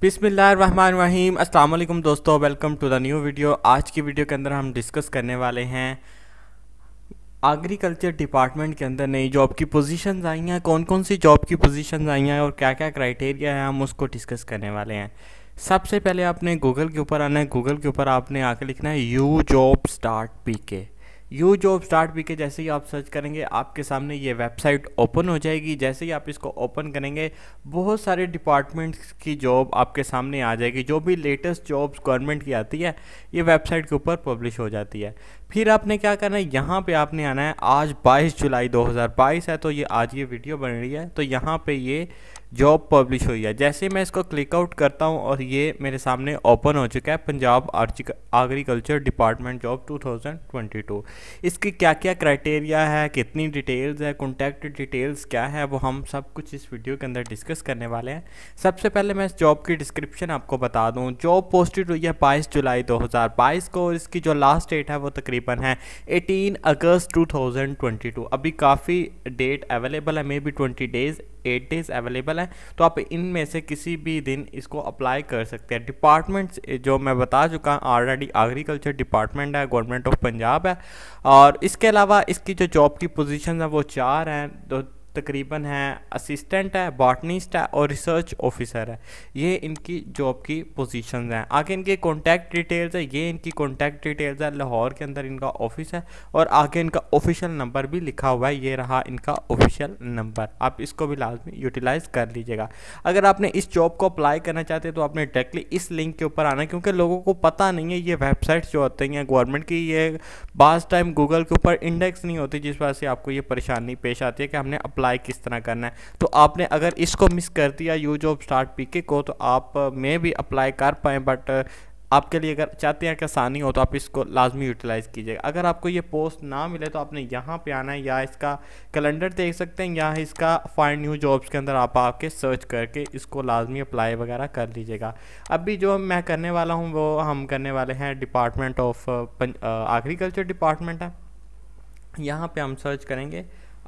बिसमीम अल्लाम दोस्तों welcome to the new video आज की वीडियो के अंदर हम डिस्कस करने वाले हैं एग्रीकल्चर डिपार्टमेंट के अंदर नई जॉब की पोजीशंस आई हैं कौन कौन सी जॉब की पोजीशंस आई हैं और क्या क्या क्राइटेरिया है हम उसको डिस्कस करने वाले हैं सबसे पहले आपने गूगल के ऊपर आना है गूगल के ऊपर आपने आके लिखना है U job start P K U job start P K जैसे ही आप सर्च करेंगे आपके सामने ये वेबसाइट ओपन हो जाएगी जैसे ही आप इसको ओपन करेंगे बहुत सारे डिपार्टमेंट्स की जॉब आपके सामने आ जाएगी जो भी लेटेस्ट जॉब्स गवर्नमेंट की आती है ये वेबसाइट के ऊपर पब्लिश हो जाती है फिर आपने क्या करना है यहाँ पे आपने आना है आज 22 जुलाई 2022 है तो ये आज ये वीडियो बन रही है तो यहाँ पे ये जॉब पब्लिश हुई है जैसे ही मैं इसको क्लिक आउट करता हूँ और ये मेरे सामने ओपन हो चुका है पंजाब एग्रीकल्चर डिपार्टमेंट जॉब 2022 इसकी क्या क्या क्राइटेरिया है कितनी डिटेल्स है कॉन्टैक्ट डिटेल्स क्या है वो हम सब कुछ इस वीडियो के अंदर डिस्कस करने वाले हैं सबसे पहले मैं इस जॉब की डिस्क्रिप्शन आपको बता दूँ जॉब पोस्टेड हुई है बाईस जुलाई दो को और इसकी जो लास्ट डेट है वो तकरीबन है एटीन अगस्त टू अभी काफ़ी डेट अवेलेबल है maybe twenty days eight days available हैं तो आप इनमें से किसी भी दिन इसको अप्लाई कर सकते हैं डिपार्टमेंट्स जो मैं बता चुका हूँ ऑलरेडी एग्रीकल्चर डिपार्टमेंट है गवर्नमेंट ऑफ पंजाब है और इसके अलावा इसकी जो जॉब की पोजिशन है वो चार हैं तो तकरीबन है असिस्टेंट है बॉटनिस्ट है और रिसर्च ऑफिसर है ये इनकी जॉब की पोजीशन हैं आगे इनके कॉन्टैक्ट डिटेल्स है ये इनकी कॉन्टैक्ट डिटेल्स है लाहौर के अंदर इनका ऑफिस है और आगे इनका ऑफिशियल नंबर भी लिखा हुआ है ये रहा इनका ऑफिशियल नंबर आप इसको भी लाजमी यूटिलाइज़ कर लीजिएगा अगर आपने इस जॉब को अप्लाई करना चाहते हैं तो आपने डायरेक्टली इस लिंक के ऊपर आना क्योंकि लोगों को पता नहीं है ये वेबसाइट्स जो होती हैं गवर्नमेंट की ये बास टाइम गूगल के ऊपर इंडेक्स नहीं होती जिस वजह से आपको ये परेशानी पेश आती है कि हमने अप्लाई अप्लाई किस तरह करना है तो आपने अगर इसको मिस कर दिया यू जॉब स्टार्ट पीके को तो आप में भी अप्लाई कर पाएँ बट uh, आपके लिए अगर चाहते हैं कि आसानी हो तो आप इसको लाजमी यूटिलाइज़ कीजिएगा अगर आपको ये पोस्ट ना मिले तो आपने यहाँ पे आना है या इसका कैलेंडर देख सकते हैं या इसका फाइंड न्यू जॉब्स के अंदर आप आके सर्च करके इसको लाजमी अप्लाई वगैरह कर लीजिएगा अभी जो मैं करने वाला हूँ वो हम करने वाले हैं डिपार्टमेंट ऑफ एग्रीकल्चर डिपार्टमेंट है यहाँ पर हम सर्च करेंगे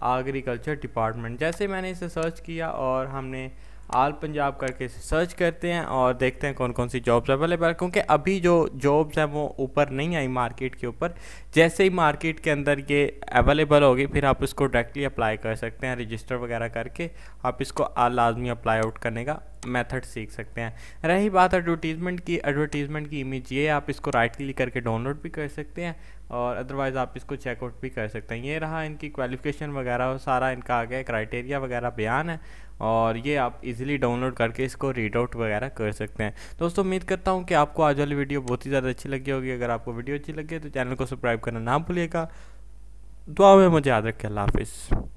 एग्रीकल्चर डिपार्टमेंट जैसे मैंने इसे सर्च किया और हमने आल पंजाब करके सर्च करते हैं और देखते हैं कौन कौन सी जॉब्स अवेलेबल क्योंकि अभी जो जॉब्स हैं वो ऊपर नहीं आई मार्केट के ऊपर जैसे ही मार्केट के अंदर ये अवेलेबल होगी फिर आप इसको डायरेक्टली अप्लाई कर सकते हैं रजिस्टर वगैरह करके आप इसको लाजमी अप्लाई आउट करने का मेथड सीख सकते हैं रही बात एडवर्टीज़मेंट की एडवर्टीज़मेंट की इमेज ये आप इसको राइट क्लिक करके डाउनलोड भी कर सकते हैं और अदरवाइज़ आप इसको चेकआउट भी कर सकते हैं ये रहा इनकी क्वालिफ़िकेशन वगैरह सारा इनका आ गया क्राइटेरिया वगैरह बयान है और ये आप इजीली डाउनलोड करके इसको रीड आउट वगैरह कर सकते हैं दोस्तों उम्मीद करता हूँ कि आपको आज वाली वीडियो बहुत ही ज़्यादा अच्छी लगी होगी अगर आपको वीडियो अच्छी लगी तो चैनल को सब्सक्राइब करना ना भूलिएगा दुआ में मुझे याद रखें अल्लाह हाफिज़